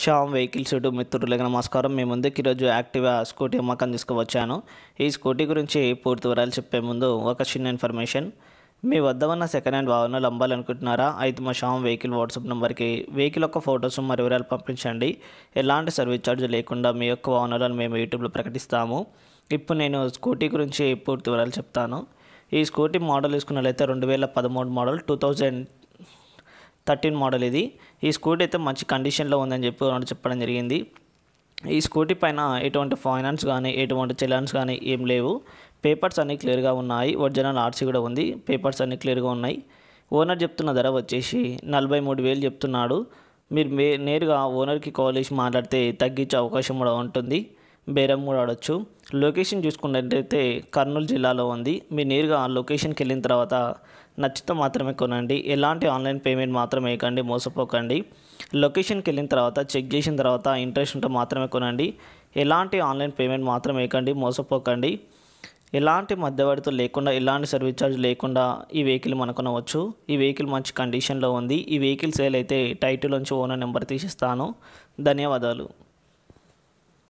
Sam vehicles YouTube మిత్రులకి నమస్కారం మీ ముందుకు ఈరోజు యాక్టివా స్కూటీ అమ్మకం తీసుకువచ్చాను ఈ స్కూటీ గురించి పూర్తి వివరాలు చెప్పే ముందు ఒక చిన్న ఇన్ఫర్మేషన్ మీ వద్ద ఉన్న సెకండ్ హ్యాండ్ వాహనాలు అమ్మాలనుకుంటున్నారా అయితే మా షామ్ వెహికల్ వాట్సాప్ నెంబర్కి వెహికల్ యొక్క ఫొటోస్ మరి వివరాలు పంపించండి ఎలాంటి సర్వీస్ ఛార్జ్ లేకుండా మీ యొక్క వాహనాలను మేము యూట్యూబ్లో ప్రకటిస్తాము ఇప్పుడు నేను స్కూటీ గురించి పూర్తి వివరాలు చెప్తాను ఈ స్కూటీ మోడల్ తీసుకున్నట్లయితే రెండు వేల పదమూడు model two thousand thirteen model ఇది ఈ స్కూటీ అయితే మంచి కండిషన్లో ఉందని చెప్పి చెప్పడం జరిగింది ఈ స్కూటీ పైన ఎటువంటి ఫైనాన్స్ కానీ ఎటువంటి చెలాన్స్ కానీ ఏం లేవు పేపర్స్ అన్నీ క్లియర్గా ఉన్నాయి ఒరిజినల్ ఆర్సీ కూడా ఉంది పేపర్స్ అన్నీ క్లియర్గా ఉన్నాయి ఓనర్ చెప్తున్న ధర వచ్చేసి నలభై మూడు వేలు చెప్తున్నాడు మీరు నేరుగా ఓనర్కి కాల్ చేసి మాట్లాడితే తగ్గించే అవకాశం కూడా ఉంటుంది బేరం కూడా ఆడొచ్చు లొకేషన్ చూసుకున్నట్టయితే కర్నూలు జిల్లాలో ఉంది మీరు నేరుగా ఆ లొకేషన్కి వెళ్ళిన తర్వాత నచ్చితే మాత్రమే కొనండి ఎలాంటి ఆన్లైన్ పేమెంట్ మాత్రం వేయకండి మోసపోకండి లొకేషన్కి వెళ్ళిన తర్వాత చెక్ చేసిన తర్వాత ఇంట్రెస్ట్ ఉంటే మాత్రమే కొనండి ఎలాంటి ఆన్లైన్ పేమెంట్ మాత్రం వేయకండి మోసపోకండి ఎలాంటి మధ్యవర్తులు లేకుండా ఎలాంటి సర్వీస్ ఛార్జ్ లేకుండా ఈ వెహికల్ కొనవచ్చు ఈ వెహికల్ మంచి కండిషన్లో ఉంది ఈ వెహికల్ సేల్ అయితే టైటిల్ నుంచి ఓనర్ నెంబర్ తీసిస్తాను ధన్యవాదాలు